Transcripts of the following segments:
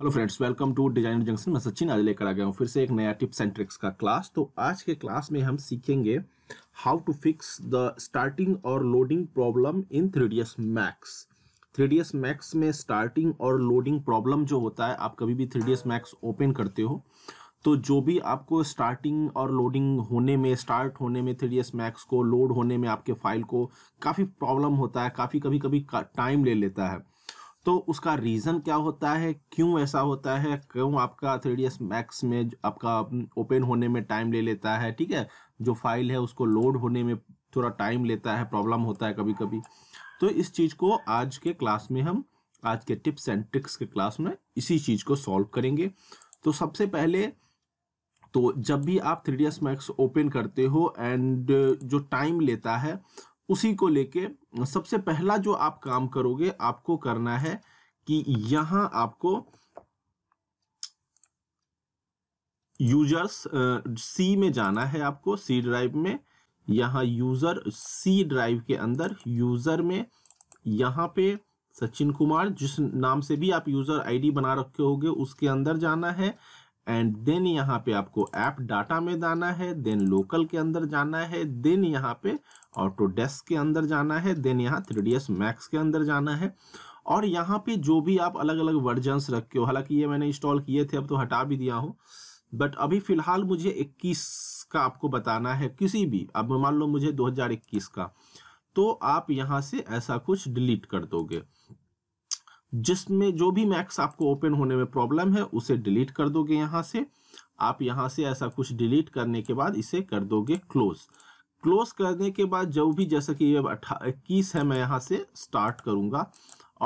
hello friends welcome to designer junction मैं सचिन आज लेकर आ गया हूँ फिर से एक नया टिप्स एंड ट्रिक्स का क्लास तो आज के क्लास में हम सीखेंगे how to fix the starting और loading problem in three D S Max three D S Max में स्टार्टिंग और लोडिंग प्रॉब्लम जो होता है आप कभी भी three D S Max open करते हो तो जो भी आपको स्टार्टिंग और लोडिंग होने में स्टार्ट होने में थ्री डी एस मैक्स को लोड होने में आपके फाइल को काफ़ी प्रॉब्लम होता है काफ़ी कभी कभी टाइम ले लेता है तो उसका रीज़न क्या होता है क्यों ऐसा होता है क्यों आपका थ्री डी एस मैक्स में आपका ओपन होने में टाइम ले लेता है ठीक है जो फाइल है उसको लोड होने में थोड़ा टाइम लेता है प्रॉब्लम होता है कभी कभी तो इस चीज़ को आज के क्लास में हम आज के टिप्स एंड ट्रिक्स के क्लास में इसी चीज़ को सॉल्व करेंगे तो सबसे पहले तो जब भी आप three D S Max open करते हो एंड जो टाइम लेता है उसी को लेके सबसे पहला जो आप काम करोगे आपको करना है कि यहां आपको यूजर्स सी में जाना है आपको सी ड्राइव में यहां यूजर सी ड्राइव के अंदर यूजर में यहां पे सचिन कुमार जिस नाम से भी आप यूजर आईडी बना रखे होंगे उसके अंदर जाना है एंड देन यहाँ पे आपको ऐप डाटा में जाना है देन लोकल के अंदर जाना है देन यहाँ पे ऑटोडेस्क के अंदर जाना है देन यहाँ थ्री मैक्स के अंदर जाना है और यहाँ पे जो भी आप अलग अलग वर्जन्स रखे हो हालांकि ये मैंने इंस्टॉल किए थे अब तो हटा भी दिया हूँ बट अभी फिलहाल मुझे 21 का आपको बताना है किसी भी अब मान लो मुझे 2021 का तो आप यहाँ से ऐसा कुछ डिलीट कर दोगे जिसमें जो भी मैक्स आपको ओपन होने में प्रॉब्लम है उसे डिलीट कर दोगे यहाँ से आप यहाँ से ऐसा कुछ डिलीट करने के बाद इसे कर दोगे क्लोज क्लोज करने के बाद जब भी जैसा कि ये इक्कीस है मैं यहाँ से स्टार्ट करूंगा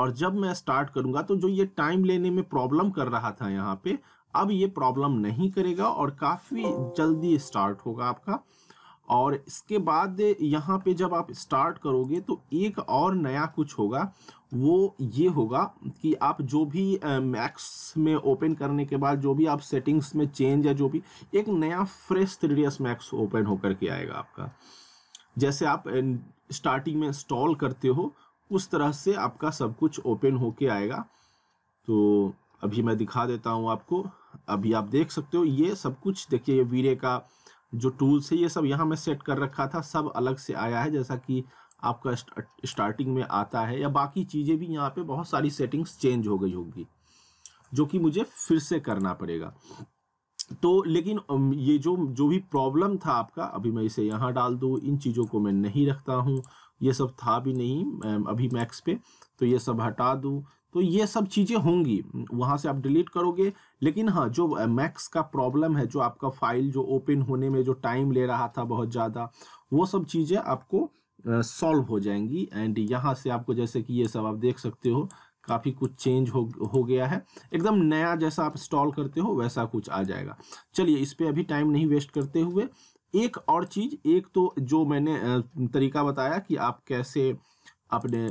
और जब मैं स्टार्ट करूंगा तो जो ये टाइम लेने में प्रॉब्लम कर रहा था यहाँ पे अब ये प्रॉब्लम नहीं करेगा और काफ़ी जल्दी स्टार्ट होगा आपका और इसके बाद यहाँ पे जब आप स्टार्ट करोगे तो एक और नया कुछ होगा वो ये होगा कि आप जो भी मैक्स में ओपन करने के बाद जो भी आप सेटिंग्स में चेंज या जो भी एक नया फ्रेश थ्री मैक्स ओपन होकर के आएगा आपका जैसे आप स्टार्टिंग में इंस्टॉल करते हो उस तरह से आपका सब कुछ ओपन होके आएगा तो अभी मैं दिखा देता हूँ आपको अभी आप देख सकते हो ये सब कुछ देखिए ये वीरे का जो टूल्स है ये सब यहाँ मैं सेट कर रखा था सब अलग से आया है जैसा कि आपका स्टार्टिंग में आता है या बाकी चीज़ें भी यहाँ पे बहुत सारी सेटिंग्स चेंज हो गई होगी जो कि मुझे फिर से करना पड़ेगा तो लेकिन ये जो जो भी प्रॉब्लम था आपका अभी मैं इसे यहाँ डाल दूँ इन चीज़ों को मैं नहीं रखता हूँ ये सब था भी नहीं अभी मैक्स पे तो ये सब हटा दूँ तो ये सब चीज़ें होंगी वहां से आप डिलीट करोगे लेकिन हाँ जो मैक्स का प्रॉब्लम है जो आपका फाइल जो ओपन होने में जो टाइम ले रहा था बहुत ज़्यादा वो सब चीज़ें आपको सॉल्व हो जाएंगी एंड यहाँ से आपको जैसे कि ये सब आप देख सकते हो काफ़ी कुछ चेंज हो हो गया है एकदम नया जैसा आप इंस्टॉल करते हो वैसा कुछ आ जाएगा चलिए इस पर अभी टाइम नहीं वेस्ट करते हुए एक और चीज़ एक तो जो मैंने तरीका बताया कि आप कैसे अपने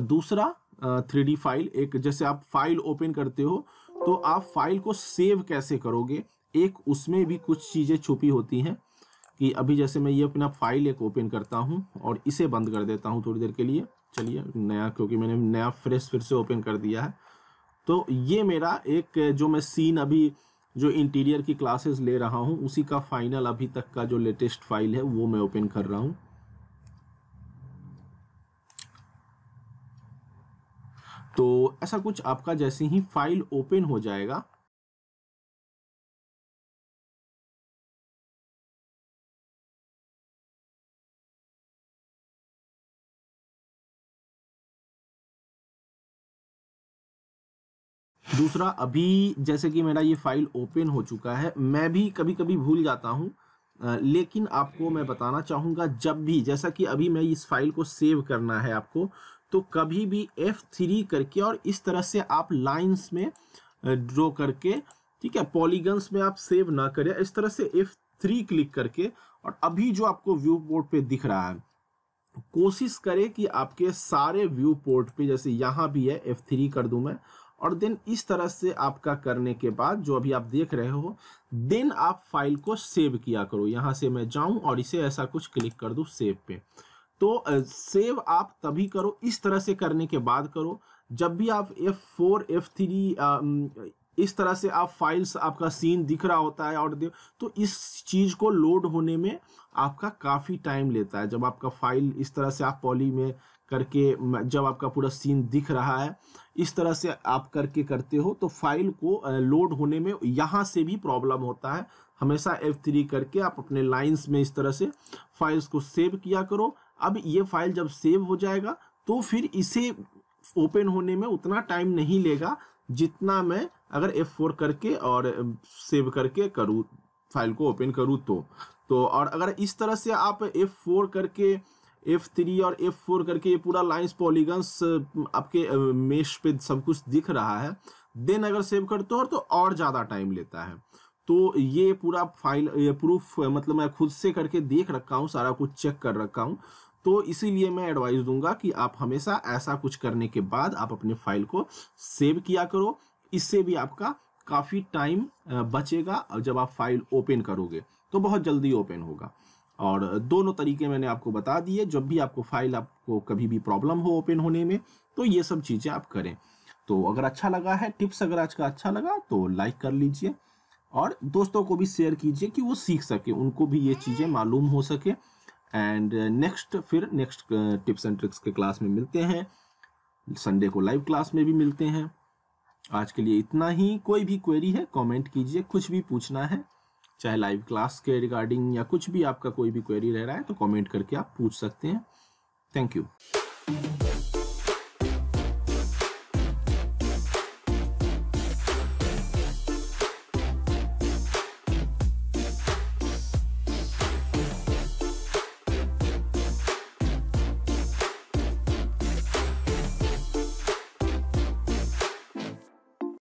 दूसरा थ्री फाइल एक जैसे आप फाइल ओपन करते हो तो आप फाइल को सेव कैसे करोगे एक उसमें भी कुछ चीज़ें छुपी होती हैं कि अभी जैसे मैं ये अपना फाइल एक ओपन करता हूँ और इसे बंद कर देता हूँ थोड़ी देर के लिए चलिए नया क्योंकि मैंने नया फ्रेश फिर से ओपन कर दिया है तो ये मेरा एक जो मैं सीन अभी जो इंटीरियर की क्लासेस ले रहा हूँ उसी का फाइनल अभी तक का जो लेटेस्ट फाइल है वो मैं ओपन कर रहा हूँ तो ऐसा कुछ आपका जैसे ही फाइल ओपन हो जाएगा दूसरा अभी जैसे कि मेरा ये फाइल ओपन हो चुका है मैं भी कभी कभी भूल जाता हूँ लेकिन आपको मैं बताना चाहूँगा जब भी जैसा कि अभी मैं इस फाइल को सेव करना है आपको तो कभी भी एफ थ्री करके और इस तरह से आप लाइंस में ड्रॉ करके ठीक है पॉलीगन्स में आप सेव ना करें इस तरह से एफ थ्री क्लिक करके और अभी जो आपको व्यू पोर्ट पे दिख रहा है कोशिश करें कि आपके सारे व्यू पोर्ट पे जैसे यहाँ भी है एफ थ्री कर दूं मैं और देन इस तरह से आपका करने के बाद जो अभी आप देख रहे हो देन आप फाइल को सेव किया करो यहाँ से मैं जाऊँ और इसे ऐसा कुछ क्लिक कर दूँ सेव पे तो सेव आप तभी करो इस तरह से करने के बाद करो जब भी आप एफ फोर एफ थ्री इस तरह से आप फाइल्स आपका सीन दिख रहा होता है और तो इस चीज़ को लोड होने में आपका काफ़ी टाइम लेता है जब आपका फाइल इस तरह से आप पॉली में करके जब आपका पूरा सीन दिख रहा है इस तरह से आप करके करते हो तो फाइल को लोड होने में यहाँ से भी प्रॉब्लम होता है हमेशा F3 करके आप अपने लाइंस में इस तरह से फाइल्स को सेव किया करो अब ये फाइल जब सेव हो जाएगा तो फिर इसे ओपन होने में उतना टाइम नहीं लेगा जितना मैं अगर F4 करके और सेव करके करूँ फाइल को ओपन करूँ तो तो और अगर इस तरह से आप F4 करके F3 और F4 करके ये पूरा लाइन्स पॉलीगन्स आपके मेश पे सब कुछ दिख रहा है देन अगर सेव करते हो तो और ज़्यादा टाइम लेता है तो ये पूरा फाइल ये प्रूफ मतलब मैं खुद से करके देख रखा हूँ सारा कुछ चेक कर रखा हूँ तो इसीलिए मैं एडवाइस दूंगा कि आप हमेशा ऐसा कुछ करने के बाद आप अपने फाइल को सेव किया करो इससे भी आपका काफ़ी टाइम बचेगा जब आप फाइल ओपन करोगे तो बहुत जल्दी ओपन होगा और दोनों तरीके मैंने आपको बता दिए जब भी आपको फाइल आपको कभी भी प्रॉब्लम हो ओपन होने में तो ये सब चीज़ें आप करें तो अगर अच्छा लगा है टिप्स अगर आज का अच्छा लगा तो लाइक कर लीजिए और दोस्तों को भी शेयर कीजिए कि वो सीख सके उनको भी ये चीज़ें मालूम हो सके एंड नेक्स्ट uh, फिर नेक्स्ट टिप्स एंड ट्रिक्स के क्लास में मिलते हैं संडे को लाइव क्लास में भी मिलते हैं आज के लिए इतना ही कोई भी क्वेरी है कमेंट कीजिए कुछ भी पूछना है चाहे लाइव क्लास के रिगार्डिंग या कुछ भी आपका कोई भी क्वेरी रह रहा है तो कमेंट करके आप पूछ सकते हैं थैंक यू